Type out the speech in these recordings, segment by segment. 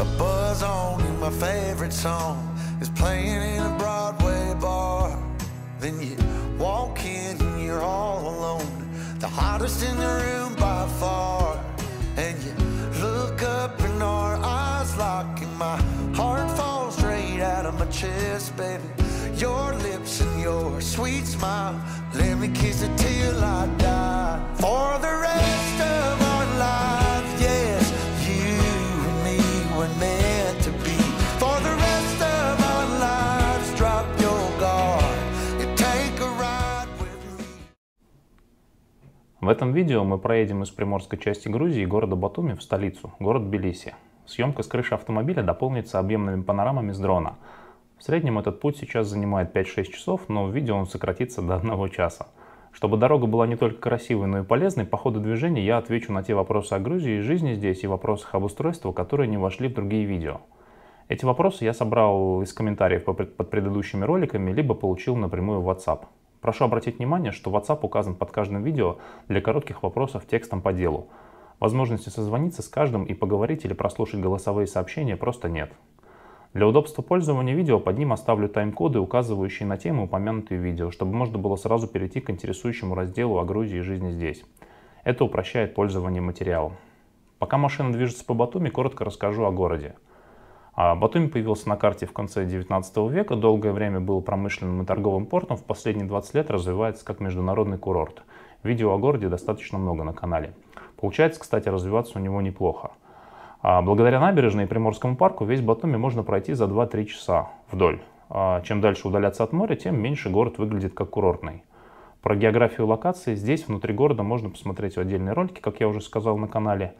A buzz on and my favorite song is playing in a Broadway bar. Then you walk in and you're all alone, the hottest in the room by far. And you look up and our eyes lock and my heart falls straight out of my chest, baby. Your lips and your sweet smile, let me kiss it till I die. For В этом видео мы проедем из приморской части Грузии города Батуми в столицу, город Тбилиси. Съемка с крыши автомобиля дополнится объемными панорамами с дрона. В среднем этот путь сейчас занимает 5-6 часов, но в видео он сократится до 1 часа. Чтобы дорога была не только красивой, но и полезной, по ходу движения я отвечу на те вопросы о Грузии и жизни здесь и вопросах обустройства, которые не вошли в другие видео. Эти вопросы я собрал из комментариев под предыдущими роликами, либо получил напрямую в WhatsApp. Прошу обратить внимание, что WhatsApp указан под каждым видео для коротких вопросов текстом по делу. Возможности созвониться с каждым и поговорить или прослушать голосовые сообщения просто нет. Для удобства пользования видео под ним оставлю тайм-коды, указывающие на темы, упомянутые в видео, чтобы можно было сразу перейти к интересующему разделу о Грузии и жизни здесь. Это упрощает пользование материалом. Пока машина движется по Батуми, коротко расскажу о городе. А Батуми появился на карте в конце 19 века, долгое время был промышленным и торговым портом, в последние 20 лет развивается как международный курорт. Видео о городе достаточно много на канале. Получается, кстати, развиваться у него неплохо. А благодаря набережной и Приморскому парку весь Батуми можно пройти за 2-3 часа вдоль. А чем дальше удаляться от моря, тем меньше город выглядит как курортный. Про географию локации здесь, внутри города, можно посмотреть в отдельные ролики, как я уже сказал на канале.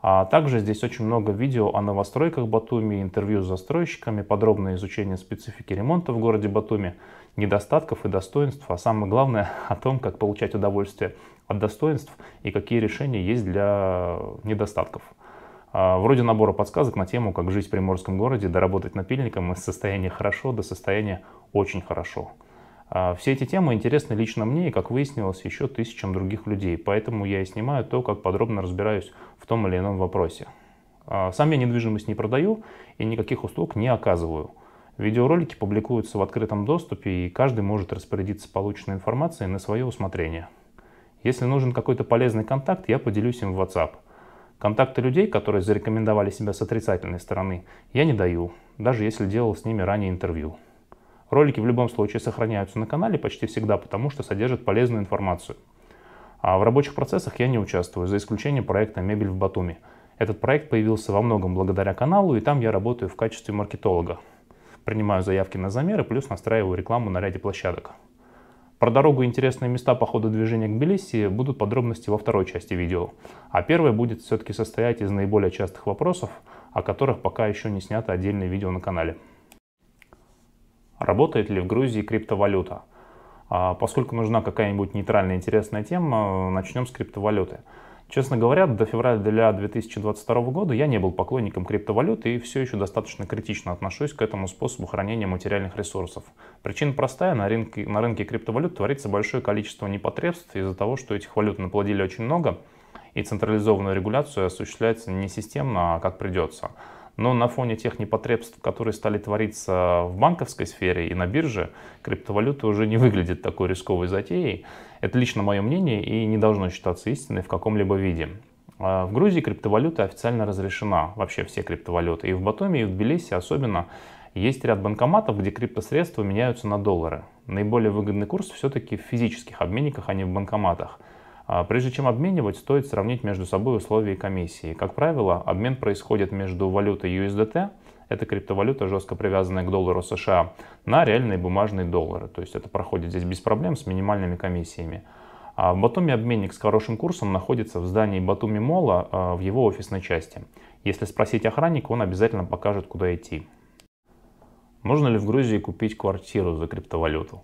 А также здесь очень много видео о новостройках Батуми, интервью с застройщиками, подробное изучение специфики ремонта в городе Батуми, недостатков и достоинств, а самое главное о том, как получать удовольствие от достоинств и какие решения есть для недостатков. А, вроде набора подсказок на тему, как жить в приморском городе, доработать напильником из состояния хорошо до состояния очень хорошо. А все эти темы интересны лично мне и, как выяснилось, еще тысячам других людей, поэтому я и снимаю то, как подробно разбираюсь в том или ином вопросе. А сам я недвижимость не продаю и никаких услуг не оказываю. Видеоролики публикуются в открытом доступе, и каждый может распорядиться полученной информацией на свое усмотрение. Если нужен какой-то полезный контакт, я поделюсь им в WhatsApp. Контакты людей, которые зарекомендовали себя с отрицательной стороны, я не даю, даже если делал с ними ранее интервью. Ролики в любом случае сохраняются на канале почти всегда, потому что содержат полезную информацию. А в рабочих процессах я не участвую, за исключением проекта «Мебель в Батуми». Этот проект появился во многом благодаря каналу, и там я работаю в качестве маркетолога. Принимаю заявки на замеры, плюс настраиваю рекламу на ряде площадок. Про дорогу и интересные места по ходу движения к Тбилиси будут подробности во второй части видео. А первая будет все-таки состоять из наиболее частых вопросов, о которых пока еще не снято отдельное видео на канале. Работает ли в Грузии криптовалюта? А поскольку нужна какая-нибудь нейтральная интересная тема, начнем с криптовалюты. Честно говоря, до февраля 2022 года я не был поклонником криптовалюты и все еще достаточно критично отношусь к этому способу хранения материальных ресурсов. Причина простая, на рынке, на рынке криптовалют творится большое количество непотребств из-за того, что этих валют наплодили очень много, и централизованную регуляцию осуществляется не системно, а как придется. Но на фоне тех непотребств, которые стали твориться в банковской сфере и на бирже, криптовалюта уже не выглядит такой рисковой затеей. Это лично мое мнение и не должно считаться истиной в каком-либо виде. А, в Грузии криптовалюта официально разрешена, вообще все криптовалюты. И в Батуми, и в Тбилиси особенно есть ряд банкоматов, где криптосредства меняются на доллары. Наиболее выгодный курс все-таки в физических обменниках, а не в банкоматах. А прежде чем обменивать, стоит сравнить между собой условия и комиссии. Как правило, обмен происходит между валютой USDT, это криптовалюта, жестко привязанная к доллару США, на реальные бумажные доллары. То есть это проходит здесь без проблем с минимальными комиссиями. А в Батуми обменник с хорошим курсом находится в здании Батуми Мола а, в его офисной части. Если спросить охранника, он обязательно покажет, куда идти. Можно ли в Грузии купить квартиру за криптовалюту?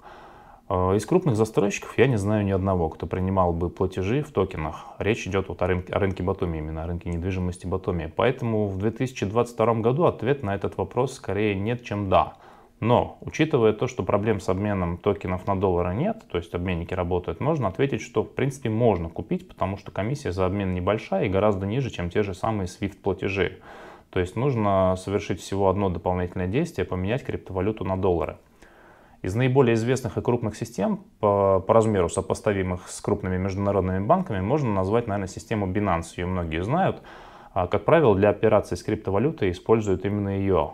А, из крупных застройщиков я не знаю ни одного, кто принимал бы платежи в токенах. Речь идет вот о рынке, о рынке Батуми, именно о рынке недвижимости Батуми. Поэтому в 2022 году ответ на этот вопрос скорее нет, чем да. Но, учитывая то, что проблем с обменом токенов на доллары нет, то есть обменники работают, можно ответить, что в принципе можно купить, потому что комиссия за обмен небольшая и гораздо ниже, чем те же самые SWIFT платежи. То есть нужно совершить всего одно дополнительное действие, поменять криптовалюту на доллары. Из наиболее известных и крупных систем, по, по размеру сопоставимых с крупными международными банками, можно назвать, наверное, систему Binance. Ее многие знают. А, как правило, для операций с криптовалютой используют именно ее.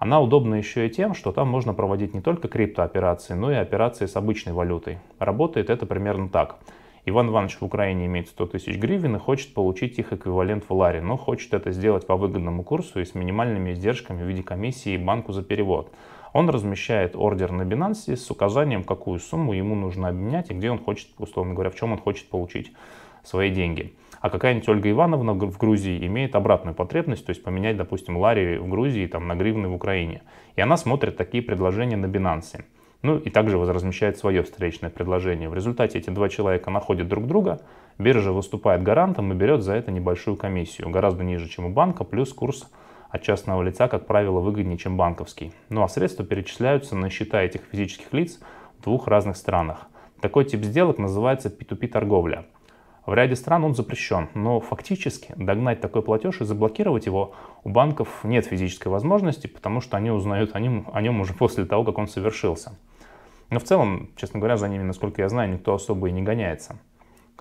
Она удобна еще и тем, что там можно проводить не только криптооперации, но и операции с обычной валютой. Работает это примерно так. Иван Иванович в Украине имеет 100 тысяч гривен и хочет получить их эквивалент в ларе, но хочет это сделать по выгодному курсу и с минимальными издержками в виде комиссии банку за перевод – он размещает ордер на Binance с указанием, какую сумму ему нужно обменять и где он хочет, условно говоря, в чем он хочет получить свои деньги. А какая-нибудь Ольга Ивановна в Грузии имеет обратную потребность, то есть поменять, допустим, лари в Грузии там, на гривны в Украине. И она смотрит такие предложения на Binance. Ну и также размещает свое встречное предложение. В результате эти два человека находят друг друга, биржа выступает гарантом и берет за это небольшую комиссию, гораздо ниже, чем у банка, плюс курс от частного лица, как правило, выгоднее, чем банковский. Ну а средства перечисляются на счета этих физических лиц в двух разных странах. Такой тип сделок называется P2P торговля. В ряде стран он запрещен, но фактически догнать такой платеж и заблокировать его у банков нет физической возможности, потому что они узнают о нем, о нем уже после того, как он совершился. Но в целом, честно говоря, за ними, насколько я знаю, никто особо и не гоняется.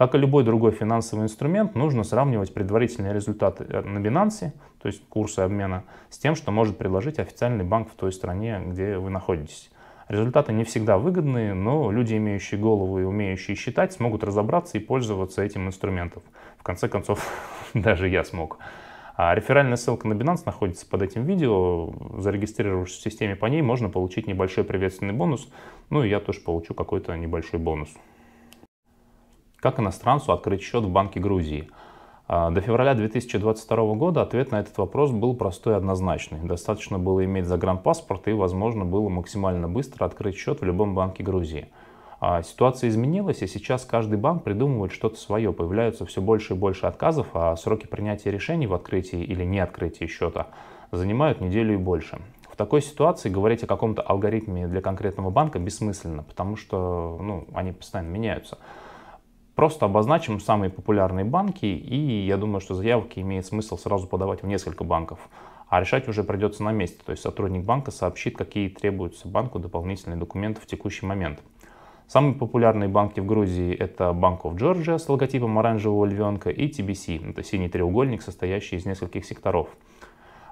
Как и любой другой финансовый инструмент, нужно сравнивать предварительные результаты э, на Binance, то есть курсы обмена, с тем, что может предложить официальный банк в той стране, где вы находитесь. Результаты не всегда выгодные, но люди, имеющие голову и умеющие считать, смогут разобраться и пользоваться этим инструментом. В конце концов, даже я смог. А реферальная ссылка на Binance находится под этим видео. Зарегистрировавшись в системе по ней, можно получить небольшой приветственный бонус. Ну и я тоже получу какой-то небольшой бонус. Как иностранцу открыть счет в Банке Грузии? А, до февраля 2022 года ответ на этот вопрос был простой и однозначный. Достаточно было иметь загранпаспорт и, возможно, было максимально быстро открыть счет в любом банке Грузии. А, ситуация изменилась, и сейчас каждый банк придумывает что-то свое. Появляются все больше и больше отказов, а сроки принятия решений в открытии или не открытии счета занимают неделю и больше. В такой ситуации говорить о каком-то алгоритме для конкретного банка бессмысленно, потому что ну, они постоянно меняются. Просто обозначим самые популярные банки, и я думаю, что заявки имеет смысл сразу подавать в несколько банков. А решать уже придется на месте, то есть сотрудник банка сообщит, какие требуются банку дополнительные документы в текущий момент. Самые популярные банки в Грузии это Bank of Georgia с логотипом оранжевого львенка и TBC, это синий треугольник, состоящий из нескольких секторов.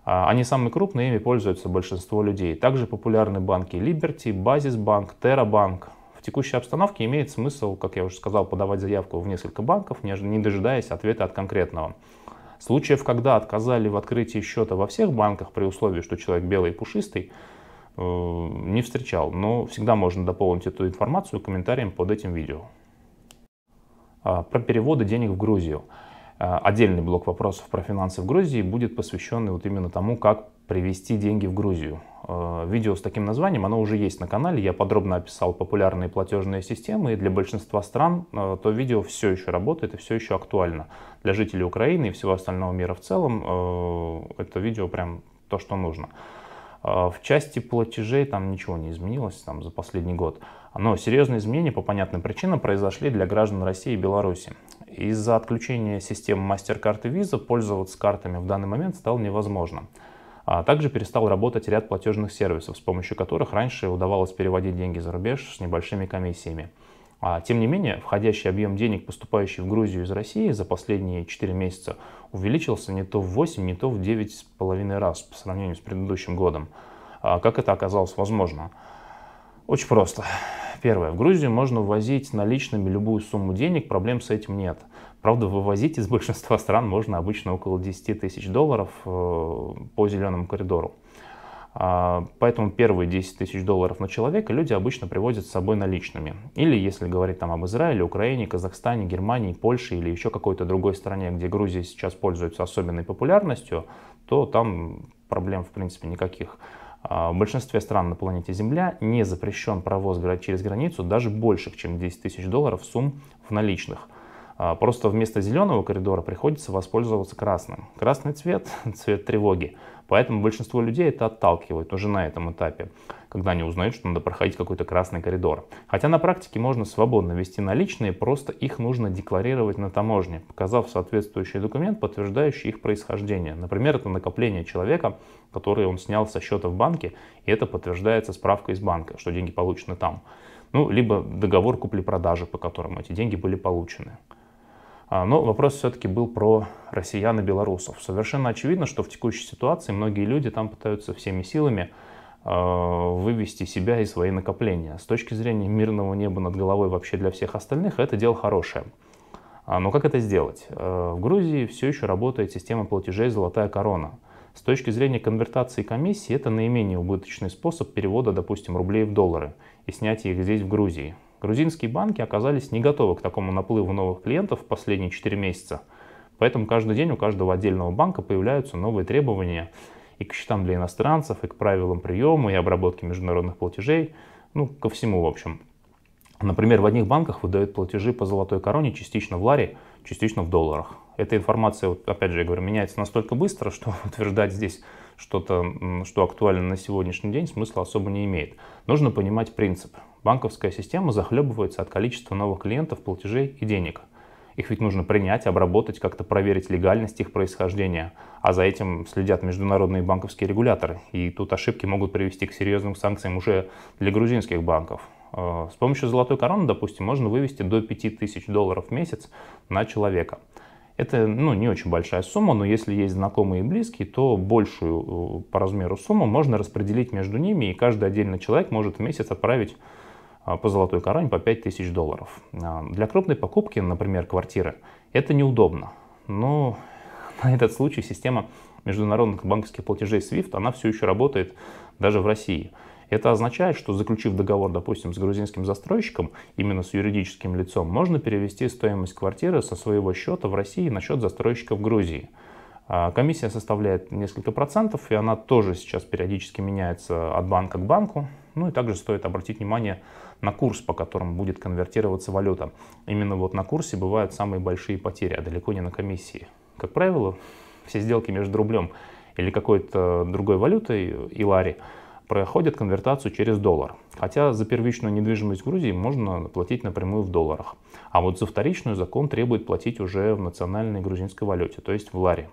А, они самые крупные, ими пользуются большинство людей. Также популярны банки Liberty, Basis Bank, Terra Bank, в текущей обстановке имеет смысл, как я уже сказал, подавать заявку в несколько банков, не дожидаясь ответа от конкретного. Случаев, когда отказали в открытии счета во всех банках при условии, что человек белый и пушистый, э, не встречал, но всегда можно дополнить эту информацию комментарием под этим видео. А, про переводы денег в Грузию. Э, отдельный блок вопросов про финансы в Грузии будет посвящен вот именно тому, как привести деньги в Грузию. Э, видео с таким названием, оно уже есть на канале, я подробно описал популярные платежные системы, и для большинства стран э, то видео все еще работает и все еще актуально. Для жителей Украины и всего остального мира в целом это видео прям то, что нужно. В части платежей там ничего не изменилось там, за последний год. Но серьезные изменения по понятным причинам произошли для граждан России и Беларуси. Из-за отключения систем MasterCard и Visa пользоваться картами в данный момент стало невозможно. А также перестал работать ряд платежных сервисов, с помощью которых раньше удавалось переводить деньги за рубеж с небольшими комиссиями. А, тем не менее, входящий объем денег, поступающий в Грузию из России за последние 4 месяца, увеличился не то в 8, не то в 9,5 раз по сравнению с предыдущим годом. А, как это оказалось возможно? Очень просто. Первое. В Грузию можно ввозить наличными любую сумму денег, проблем с этим нет. Правда, вывозить из большинства стран можно обычно около 10 тысяч долларов э, по зеленому коридору. А, поэтому первые 10 тысяч долларов на человека люди обычно привозят с собой наличными. Или, если говорить там об Израиле, Украине, Казахстане, Германии, Польше или еще какой-то другой стране, где Грузия сейчас пользуется особенной популярностью, то там проблем в принципе никаких. А, в большинстве стран на планете Земля не запрещен провоз через границу даже больших, чем 10 тысяч долларов сумм в наличных. А, просто вместо зеленого коридора приходится воспользоваться красным. Красный цвет – цвет тревоги. Поэтому большинство людей это отталкивает уже на этом этапе когда они узнают, что надо проходить какой-то красный коридор. Хотя на практике можно свободно вести наличные, просто их нужно декларировать на таможне, показав соответствующий документ, подтверждающий их происхождение. Например, это накопление человека, которое он снял со счета в банке, и это подтверждается справкой из банка, что деньги получены там. Ну, либо договор купли-продажи, по которому эти деньги были получены. А, но вопрос все-таки был про россиян и белорусов. Совершенно очевидно, что в текущей ситуации многие люди там пытаются всеми силами а, вывести себя и свои накопления. С точки зрения мирного неба над головой вообще для всех остальных, это дело хорошее. А, но как это сделать? Э, в Грузии все еще работает система платежей «Золотая корона». С точки зрения конвертации комиссии, это наименее убыточный способ перевода, допустим, рублей в доллары и снятия их здесь, в Грузии. Грузинские банки оказались не готовы к такому наплыву новых клиентов в последние 4 месяца, поэтому каждый день у каждого отдельного банка появляются новые требования – и к счетам для иностранцев, и к правилам приема и обработки международных платежей, ну, ко всему, в общем. Например, в одних банках выдают платежи по золотой короне частично в ларе, частично в долларах. Эта информация, вот, опять же, я говорю, меняется настолько быстро, что утверждать здесь что-то, что актуально на сегодняшний день, смысла особо не имеет. Нужно понимать принцип. Банковская система захлебывается от количества новых клиентов, платежей и денег – их ведь нужно принять, обработать, как-то проверить легальность их происхождения. А за этим следят международные банковские регуляторы. И тут ошибки могут привести к серьезным санкциям уже для грузинских банков. Э, с помощью золотой короны, допустим, можно вывести до 5000 долларов в месяц на человека. Это ну, не очень большая сумма, но если есть знакомые и близкие, то большую э, по размеру сумму можно распределить между ними, и каждый отдельный человек может в месяц отправить а, по золотой короне по 5000 долларов. А, для крупной покупки, например, квартиры, это неудобно. Но на этот случай система международных банковских платежей SWIFT, она все еще работает даже в России. Это означает, что заключив договор, допустим, с грузинским застройщиком, именно с юридическим лицом, можно перевести стоимость квартиры со своего счета в России на счет застройщика в Грузии – а комиссия составляет несколько процентов, и она тоже сейчас периодически меняется от банка к банку. Ну и также стоит обратить внимание на курс, по которому будет конвертироваться валюта. Именно вот на курсе бывают самые большие потери, а далеко не на комиссии. Как правило, все сделки между рублем или какой-то другой валютой и лари проходят конвертацию через доллар. Хотя за первичную недвижимость в Грузии можно платить напрямую в долларах. А вот за вторичную закон требует платить уже в национальной грузинской валюте, то есть в ларе.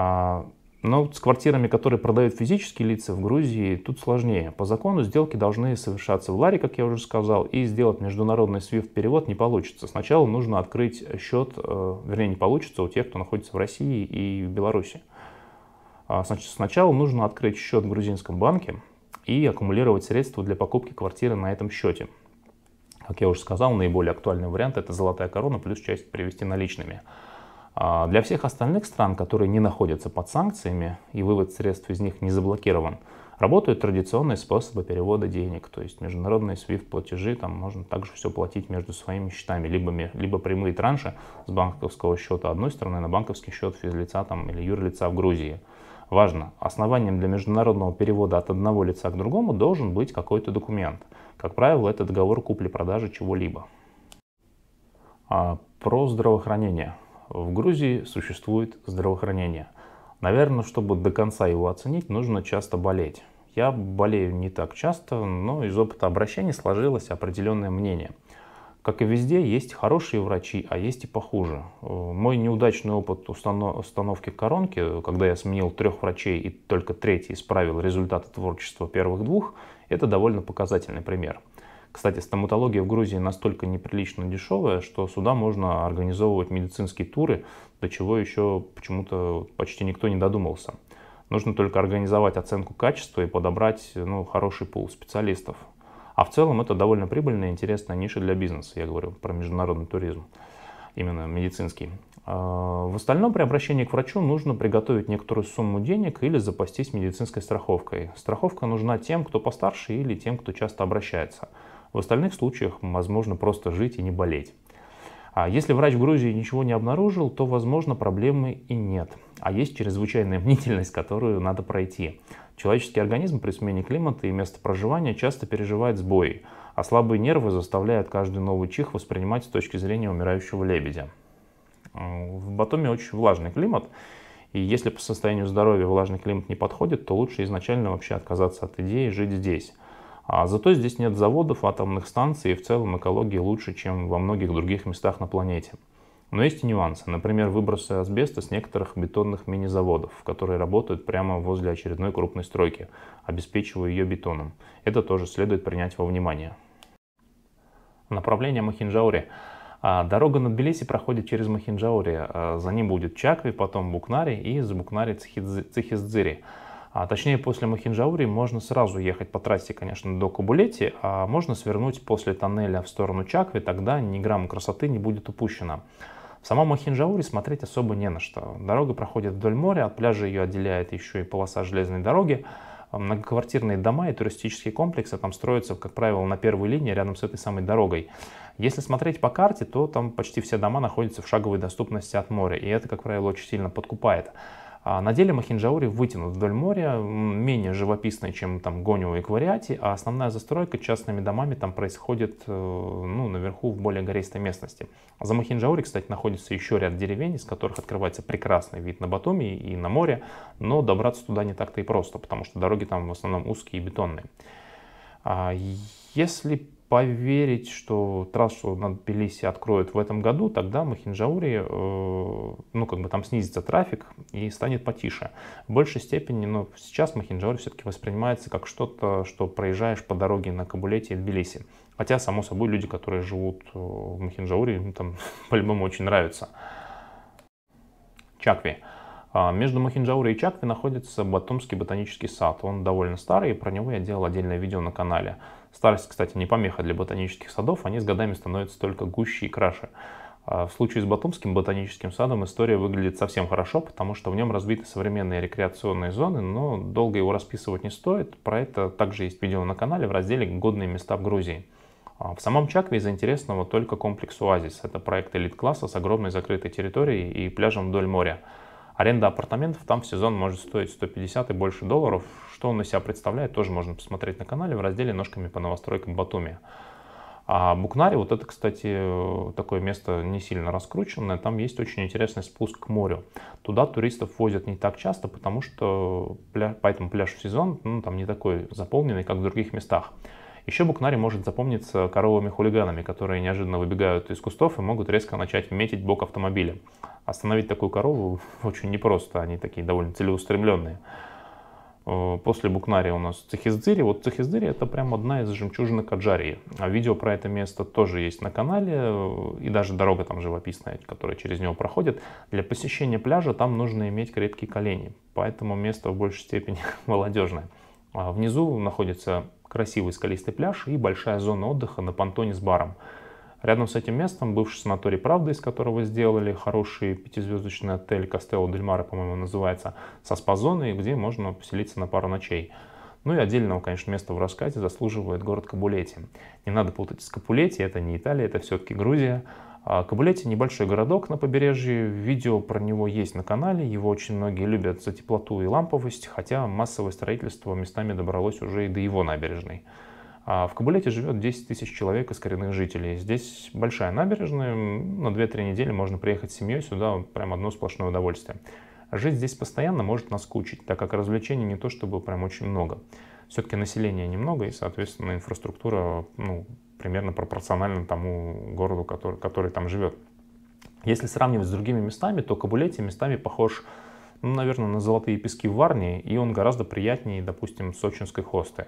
А, но с квартирами, которые продают физические лица в Грузии, тут сложнее. По закону сделки должны совершаться в ларе, как я уже сказал, и сделать международный SWIFT-перевод не получится. Сначала нужно открыть счет, э, вернее не получится у тех, кто находится в России и в Беларуси. Значит, а, сначала нужно открыть счет в грузинском банке и аккумулировать средства для покупки квартиры на этом счете. Как я уже сказал, наиболее актуальный вариант – это золотая корона плюс часть привести наличными – а для всех остальных стран, которые не находятся под санкциями и вывод средств из них не заблокирован, работают традиционные способы перевода денег, то есть международные SWIFT платежи, там можно также все платить между своими счетами, либо, либо прямые транши с банковского счета одной страны на банковский счет физлица там, или юрлица в Грузии. Важно, основанием для международного перевода от одного лица к другому должен быть какой-то документ. Как правило, это договор купли-продажи чего-либо. А про здравоохранение. В Грузии существует здравоохранение. Наверное, чтобы до конца его оценить, нужно часто болеть. Я болею не так часто, но из опыта обращений сложилось определенное мнение. Как и везде, есть хорошие врачи, а есть и похуже. Э, мой неудачный опыт установки коронки, когда я сменил трех врачей и только третий исправил результаты творчества первых двух, это довольно показательный пример – кстати, стоматология в Грузии настолько неприлично дешевая, что сюда можно организовывать медицинские туры, до чего еще почему-то почти никто не додумался. Нужно только организовать оценку качества и подобрать ну, хороший пул специалистов. А в целом это довольно прибыльная и интересная ниша для бизнеса, я говорю про международный туризм, именно медицинский. А, в остальном при обращении к врачу нужно приготовить некоторую сумму денег или запастись медицинской страховкой. Страховка нужна тем, кто постарше или тем, кто часто обращается – в остальных случаях возможно просто жить и не болеть. А если врач в Грузии ничего не обнаружил, то, возможно, проблемы и нет. А есть чрезвычайная мнительность, которую надо пройти. Человеческий организм при смене климата и места проживания часто переживает сбои, а слабые нервы заставляют каждый новый чих воспринимать с точки зрения умирающего лебедя. В Батуме очень влажный климат, и если по состоянию здоровья влажный климат не подходит, то лучше изначально вообще отказаться от идеи жить здесь. А зато здесь нет заводов, атомных станций, и в целом экология лучше, чем во многих других местах на планете. Но есть и нюансы. Например, выбросы асбеста с некоторых бетонных мини-заводов, которые работают прямо возле очередной крупной стройки, обеспечивая ее бетоном. Это тоже следует принять во внимание. Направление Махинджаури. Дорога на Тбилиси проходит через Махинджаури. За ним будет Чакви, потом Букнари и из Букнари Цихиздзири. А точнее, после Махинджаури можно сразу ехать по трассе, конечно, до Кабулети, а можно свернуть после тоннеля в сторону Чакви, тогда ни грамма красоты не будет упущено. В самом Махинджауре смотреть особо не на что. Дорога проходит вдоль моря, от пляжа ее отделяет еще и полоса железной дороги. Многоквартирные дома и туристические комплексы а там строятся, как правило, на первой линии рядом с этой самой дорогой. Если смотреть по карте, то там почти все дома находятся в шаговой доступности от моря, и это, как правило, очень сильно подкупает. А на деле Махинджаури вытянут вдоль моря, менее живописный, чем там Гонио и Квариати, а основная застройка частными домами там происходит э, ну, наверху в более гористой местности. За Махинджаури, кстати, находится еще ряд деревень, из которых открывается прекрасный вид на Батуми и на море, но добраться туда не так-то и просто, потому что дороги там в основном узкие и бетонные. А, если поверить, что трассу над Тбилиси откроют в этом году, тогда Махинджаури, э, ну, как бы там снизится трафик и станет потише. В большей степени, но ну, сейчас Махинджаури все-таки воспринимается как что-то, что проезжаешь по дороге на Кабулете и Тбилиси. Хотя, само собой, люди, которые живут э, в Махинджаури, им там по-любому очень нравится. Чакви. А, между Махинджаури и Чакви находится Батумский ботанический сад. Он довольно старый, и про него я делал отдельное видео на канале. Старость, кстати, не помеха для ботанических садов, они с годами становятся только гуще и краше. А в случае с Батумским ботаническим садом история выглядит совсем хорошо, потому что в нем развиты современные рекреационные зоны, но долго его расписывать не стоит. Про это также есть видео на канале в разделе «Годные места в Грузии». А в самом Чакве из интересного только комплекс «Оазис». Это проект элит-класса с огромной закрытой территорией и пляжем вдоль моря. Аренда апартаментов там в сезон может стоить 150 и больше долларов, что он из себя представляет, тоже можно посмотреть на канале в разделе «Ножками по новостройкам Батуми». А Букнари, вот это, кстати, такое место не сильно раскрученное, там есть очень интересный спуск к морю. Туда туристов возят не так часто, потому что пляж, поэтому пляж в сезон ну, там не такой заполненный, как в других местах. Еще Букнари может запомниться коровами-хулиганами, которые неожиданно выбегают из кустов и могут резко начать метить бок автомобиля. Остановить такую корову очень непросто, они такие довольно целеустремленные. Э, после Букнари у нас Цехиздыри. Вот Цехиздыри это прям одна из жемчужин Каджарии. А видео про это место тоже есть на канале. Э, и даже дорога там живописная, которая через него проходит. Для посещения пляжа там нужно иметь крепкие колени. Поэтому место в большей степени молодежное. А внизу находится красивый скалистый пляж и большая зона отдыха на понтоне с баром. Рядом с этим местом бывший санаторий «Правда», из которого сделали хороший пятизвездочный отель «Костелло Дельмара", по по-моему, называется, со спа-зоной, где можно поселиться на пару ночей. Ну и отдельного, конечно, места в рассказе заслуживает город Кабулети. Не надо путать с Капулети, это не Италия, это все-таки Грузия. А Кабулети небольшой городок на побережье, видео про него есть на канале, его очень многие любят за теплоту и ламповость, хотя массовое строительство местами добралось уже и до его набережной. А в Кабулете живет 10 тысяч человек из коренных жителей. Здесь большая набережная, на 2-3 недели можно приехать с семьей сюда, прям одно сплошное удовольствие. Жить здесь постоянно может наскучить, так как развлечений не то чтобы прям очень много. Все-таки населения немного и, соответственно, инфраструктура ну, примерно пропорциональна тому городу, который, который там живет. Если сравнивать с другими местами, то Кабулете местами похож, ну, наверное, на золотые пески в Варне, и он гораздо приятнее, допустим, сочинской хосты.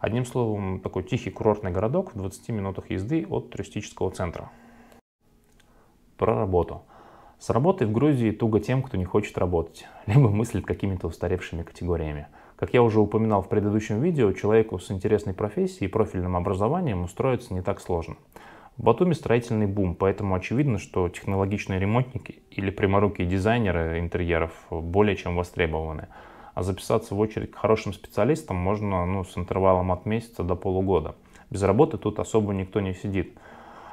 Одним словом, такой тихий курортный городок в 20 минутах езды от туристического центра. Про работу. С работой в Грузии туго тем, кто не хочет работать, либо мыслит какими-то устаревшими категориями. Как я уже упоминал в предыдущем видео, человеку с интересной профессией и профильным образованием устроиться не так сложно. В Батуми строительный бум, поэтому очевидно, что технологичные ремонтники или пряморукие дизайнеры интерьеров более чем востребованы – а записаться в очередь к хорошим специалистам можно ну, с интервалом от месяца до полугода. Без работы тут особо никто не сидит.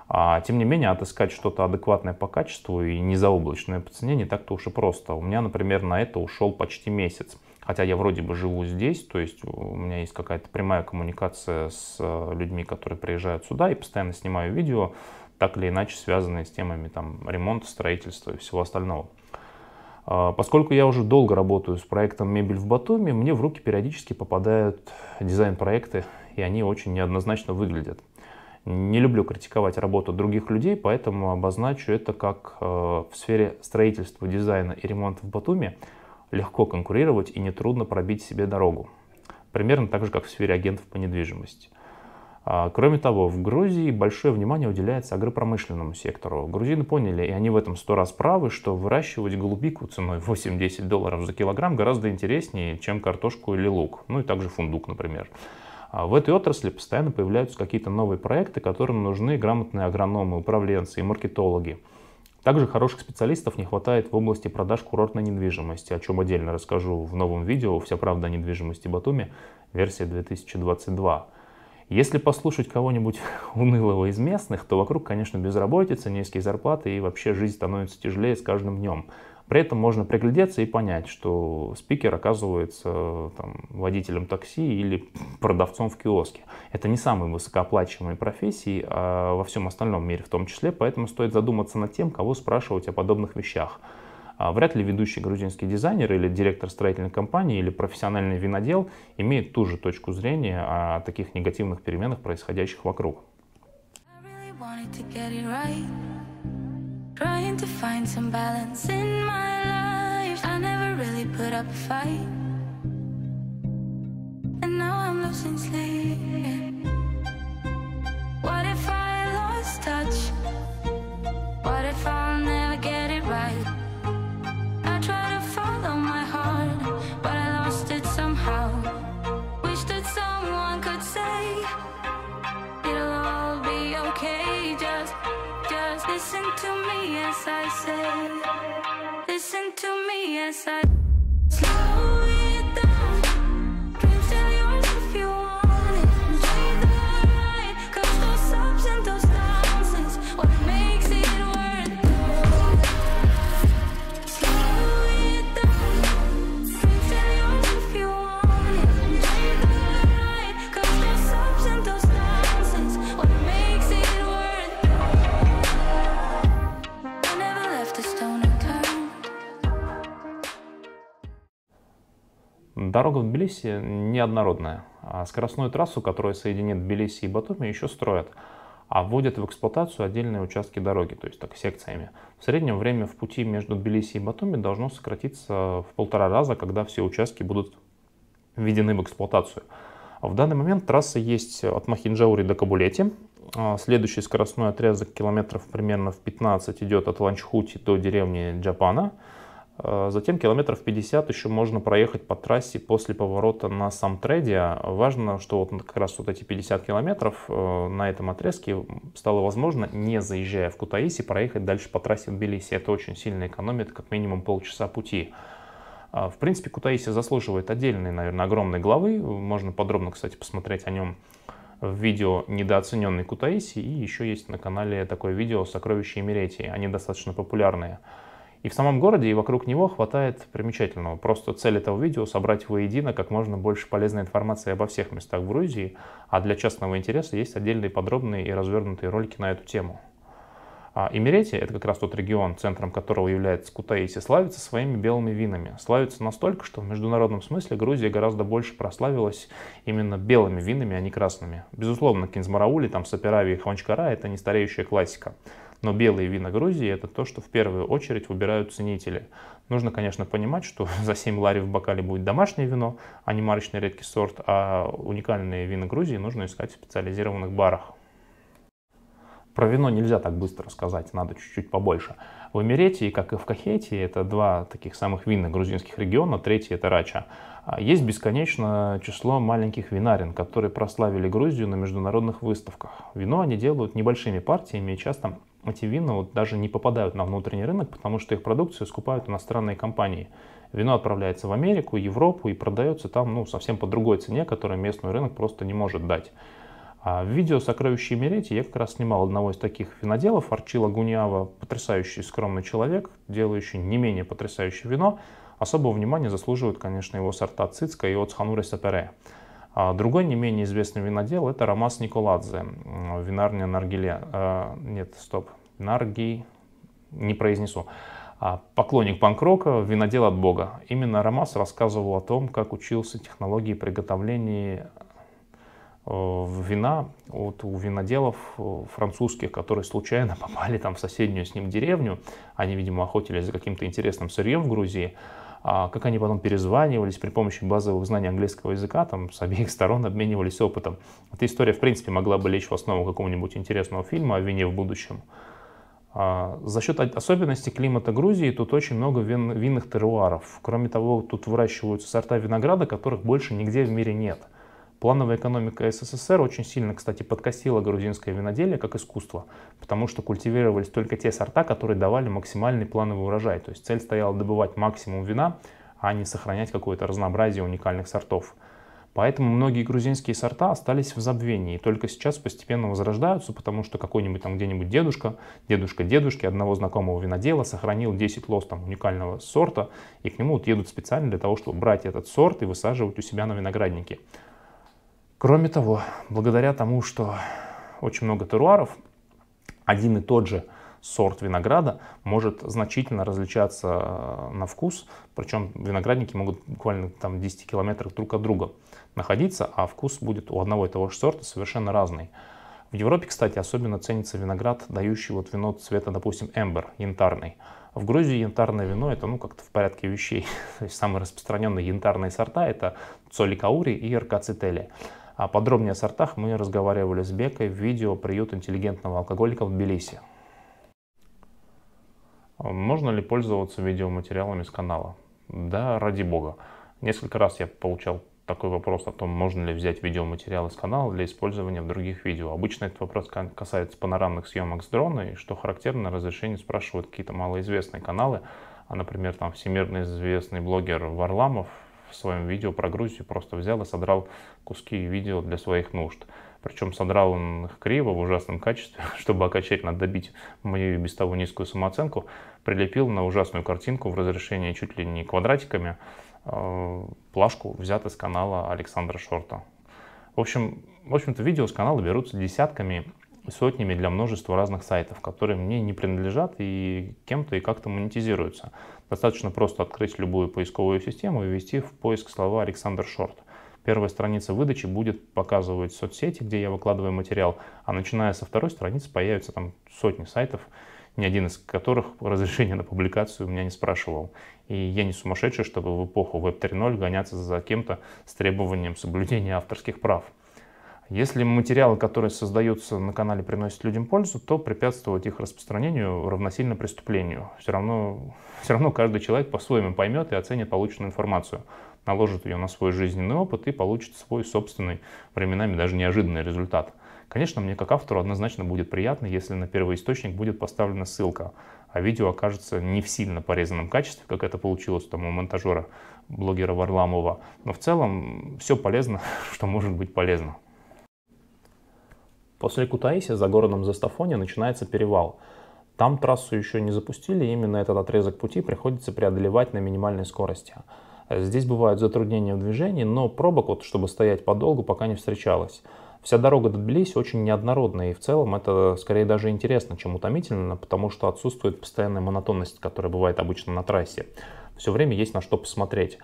А, тем не менее, отыскать что-то адекватное по качеству и не заоблачное по цене не так-то уж и просто. У меня, например, на это ушел почти месяц. Хотя я вроде бы живу здесь, то есть у меня есть какая-то прямая коммуникация с э, людьми, которые приезжают сюда, и постоянно снимаю видео, так или иначе связанные с темами там, ремонта, строительства и всего остального. А, поскольку я уже долго работаю с проектом «Мебель в Батуми», мне в руки периодически попадают дизайн-проекты, и они очень неоднозначно выглядят. Не люблю критиковать работу других людей, поэтому обозначу это как э, в сфере строительства, дизайна и ремонта в Батуми легко конкурировать и нетрудно пробить себе дорогу. Примерно так же, как в сфере агентов по недвижимости. А, кроме того, в Грузии большое внимание уделяется агропромышленному сектору. Грузины поняли, и они в этом сто раз правы, что выращивать голубику ценой 8-10 долларов за килограмм гораздо интереснее, чем картошку или лук, ну и также фундук, например. А в этой отрасли постоянно появляются какие-то новые проекты, которым нужны грамотные агрономы, управленцы и маркетологи. Также хороших специалистов не хватает в области продаж курортной недвижимости, о чем отдельно расскажу в новом видео «Вся правда о недвижимости Батуми», версия 2022. Если послушать кого-нибудь унылого из местных, то вокруг, конечно, безработица, низкие зарплаты и вообще жизнь становится тяжелее с каждым днем. При этом можно приглядеться и понять, что спикер оказывается там, водителем такси или продавцом в киоске. Это не самые высокооплачиваемые профессии а во всем остальном мире в том числе, поэтому стоит задуматься над тем, кого спрашивать о подобных вещах. А вряд ли ведущий грузинский дизайнер или директор строительной компании или профессиональный винодел имеет ту же точку зрения о таких негативных переменах, происходящих вокруг. What if I as I say. Listen to me as I. Дорога в Тбилиси неоднородная. А скоростную трассу, которая соединит Тбилиси и Батуми, еще строят, а вводят в эксплуатацию отдельные участки дороги, то есть так секциями. В среднем время в пути между Тбилиси и Батуми должно сократиться в полтора раза, когда все участки будут введены в эксплуатацию. В данный момент трасса есть от Махинджаури до Кабулети. А, следующий скоростной отрезок километров примерно в 15 идет от Ланчхути до деревни Джапана – Э, затем километров 50 еще можно проехать по трассе после поворота на сам Важно, что вот как раз вот эти 50 километров э, на этом отрезке стало возможно, не заезжая в Кутаиси, проехать дальше по трассе в Тбилиси. Это очень сильно экономит как минимум полчаса пути. А, в принципе, Кутаиси заслуживает отдельной, наверное, огромной главы. Можно подробно, кстати, посмотреть о нем в видео «Недооцененный Кутаиси». И еще есть на канале такое видео «Сокровища Эмеретии». Они достаточно популярные. И в самом городе и вокруг него хватает примечательного. Просто цель этого видео — собрать воедино как можно больше полезной информации обо всех местах в Грузии, а для частного интереса есть отдельные подробные и развернутые ролики на эту тему. А Эмерети — это как раз тот регион, центром которого является Кутаиси, славится своими белыми винами. Славится настолько, что в международном смысле Грузия гораздо больше прославилась именно белыми винами, а не красными. Безусловно, кинзмараули, там саперави и хончкара — это нестареющая классика. Но белые вина Грузии – это то, что в первую очередь выбирают ценители. Нужно, конечно, понимать, что за 7 лари в бокале будет домашнее вино, а не марочный редкий сорт, а уникальные вина Грузии нужно искать в специализированных барах. Про вино нельзя так быстро сказать, надо чуть-чуть побольше. В Эмирете, как и в Кахете, это два таких самых винных грузинских региона, третий это Рача. А есть бесконечное число маленьких винарин, которые прославили Грузию на международных выставках. Вино они делают небольшими партиями, и часто эти вина вот даже не попадают на внутренний рынок, потому что их продукцию скупают иностранные компании. Вино отправляется в Америку, Европу и продается там ну, совсем по другой цене, которую местный рынок просто не может дать. А в видео «Сокровища Мерети» я как раз снимал одного из таких виноделов, Арчила Гуниава, потрясающий скромный человек, делающий не менее потрясающее вино. Особого внимания заслуживают, конечно, его сорта Цицка и Оцхануре Сапере. А другой не менее известный винодел – это Ромас Николадзе, винарня Наргиле. А, нет, стоп, Нарги, не произнесу. Поклонник панкрока, винодел от бога. Именно Ромас рассказывал о том, как учился технологии приготовления Э, вина вот у виноделов э, французских, которые случайно попали там в соседнюю с ним деревню. Они, видимо, охотились за каким-то интересным сырьем в Грузии. А как они потом перезванивались при помощи базовых знаний английского языка, там с обеих сторон обменивались опытом. Эта история, в принципе, могла бы лечь в основу какого-нибудь интересного фильма о вине в будущем. А за счет особенностей климата Грузии тут очень много вин, винных теруаров. Кроме того, тут выращиваются сорта винограда, которых больше нигде в мире нет – Плановая экономика СССР очень сильно, кстати, подкосила грузинское виноделие как искусство, потому что культивировались только те сорта, которые давали максимальный плановый урожай. То есть цель стояла добывать максимум вина, а не сохранять какое-то разнообразие уникальных сортов. Поэтому многие грузинские сорта остались в забвении и только сейчас постепенно возрождаются, потому что какой-нибудь там где-нибудь дедушка, дедушка дедушки одного знакомого винодела сохранил 10 лос там уникального сорта, и к нему вот едут специально для того, чтобы брать этот сорт и высаживать у себя на винограднике. Кроме того, благодаря тому, что очень много теруаров, один и тот же сорт винограда может значительно различаться э, на вкус, причем виноградники могут буквально там 10 километрах друг от друга находиться, а вкус будет у одного и того же сорта совершенно разный. В Европе, кстати, особенно ценится виноград, дающий вот вино цвета, допустим, эмбер, янтарный. В Грузии янтарное вино это ну как-то в порядке вещей. То есть самые распространенные янтарные сорта это цоликаури и аркацители. А подробнее о сортах мы разговаривали с Бекой в видео «Приют интеллигентного алкоголика в Тбилиси». Можно ли пользоваться видеоматериалами с канала? Да, ради бога. Несколько раз я получал такой вопрос о том, можно ли взять видеоматериал с канала для использования в других видео. Обычно этот вопрос касается панорамных съемок с дрона, и что характерно, разрешение спрашивают какие-то малоизвестные каналы, а, например, там всемирно известный блогер Варламов в своем видео про Грузию просто взял и содрал куски видео для своих нужд. Причем содрал он их криво, в ужасном качестве, чтобы окончательно добить мою без того низкую самооценку, прилепил на ужасную картинку в разрешении чуть ли не квадратиками э, плашку, взятую с канала Александра Шорта. В общем, в общем-то, видео с канала берутся десятками сотнями для множества разных сайтов, которые мне не принадлежат и кем-то и как-то монетизируются. Достаточно просто открыть любую поисковую систему и ввести в поиск слова «Александр Шорт». Первая страница выдачи будет показывать соцсети, где я выкладываю материал, а начиная со второй страницы появятся там сотни сайтов, ни один из которых разрешение на публикацию у меня не спрашивал. И я не сумасшедший, чтобы в эпоху Web 3.0 гоняться за кем-то с требованием соблюдения авторских прав. Если материалы, которые создаются на канале, приносят людям пользу, то препятствовать их распространению равносильно преступлению. Все равно, все равно каждый человек по-своему поймет и оценит полученную информацию, наложит ее на свой жизненный опыт и получит свой собственный, временами даже неожиданный результат. Конечно, мне как автору однозначно будет приятно, если на первый источник будет поставлена ссылка, а видео окажется не в сильно порезанном качестве, как это получилось там у монтажера, блогера Варламова. Но в целом все полезно, что может быть полезно. После Кутаиси за городом Застафоне начинается перевал. Там трассу еще не запустили, и именно этот отрезок пути приходится преодолевать на минимальной скорости. Здесь бывают затруднения в движении, но пробок, вот, чтобы стоять подолгу, пока не встречалось. Вся дорога до Тбилиси очень неоднородная, и в целом это скорее даже интересно, чем утомительно, потому что отсутствует постоянная монотонность, которая бывает обычно на трассе. Все время есть на что посмотреть.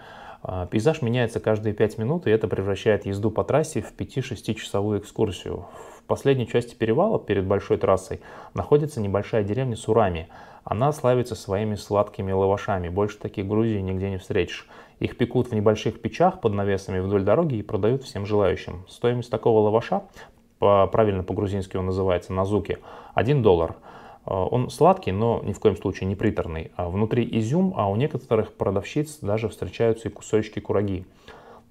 А, пейзаж меняется каждые 5 минут, и это превращает езду по трассе в 5-6 часовую экскурсию. В последней части перевала перед большой трассой находится небольшая деревня Сурами. Она славится своими сладкими лавашами, больше таких Грузии нигде не встретишь. Их пекут в небольших печах под навесами вдоль дороги и продают всем желающим. Стоимость такого лаваша, правильно по-грузински он называется, назуки, 1 доллар – Э, он сладкий, но ни в коем случае не приторный. А внутри изюм, а у некоторых продавщиц даже встречаются и кусочки кураги.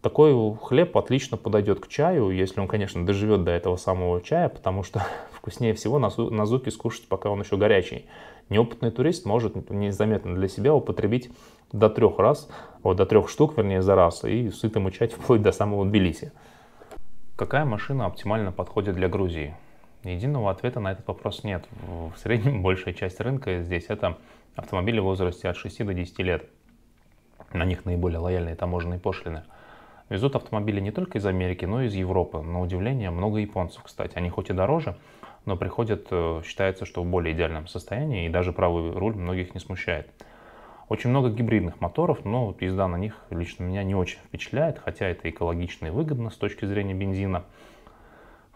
Такой хлеб отлично подойдет к чаю, если он, конечно, доживет до этого самого чая, потому что вкуснее всего на зуке скушать, пока он еще горячий. Неопытный турист может незаметно для себя употребить до трех раз, вот, до трех штук, вернее, за раз, и сытым мычать вплоть до самого Тбилиси. Какая машина оптимально подходит для Грузии? Единого ответа на этот вопрос нет. В среднем большая часть рынка здесь это автомобили в возрасте от 6 до 10 лет. На них наиболее лояльные таможенные пошлины. Везут автомобили не только из Америки, но и из Европы. На удивление, много японцев, кстати. Они хоть и дороже, но приходят, э, считается, что в более идеальном состоянии, и даже правый руль многих не смущает. Очень много гибридных моторов, но вот езда на них лично меня не очень впечатляет, хотя это экологично и выгодно с точки зрения бензина –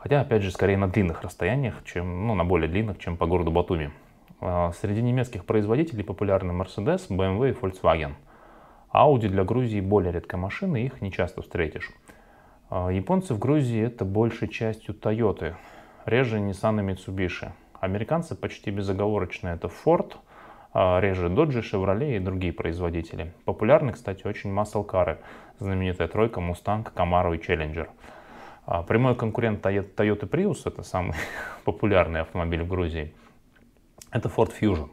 Хотя, опять же, скорее на длинных расстояниях, чем, ну, на более длинных, чем по городу Батуми. А, среди немецких производителей популярны Mercedes, BMW и Volkswagen. Audi для Грузии более редкая машина, их не часто встретишь. А, японцы в Грузии это большей частью Toyota, реже Nissan и Mitsubishi. Американцы почти безоговорочно это Ford, а, реже Dodge, Chevrolet и другие производители. Популярны, кстати, очень маслкары, знаменитая тройка Mustang, Camaro и Challenger – а прямой конкурент Toyota Prius, это самый популярный автомобиль в Грузии, это Ford Fusion.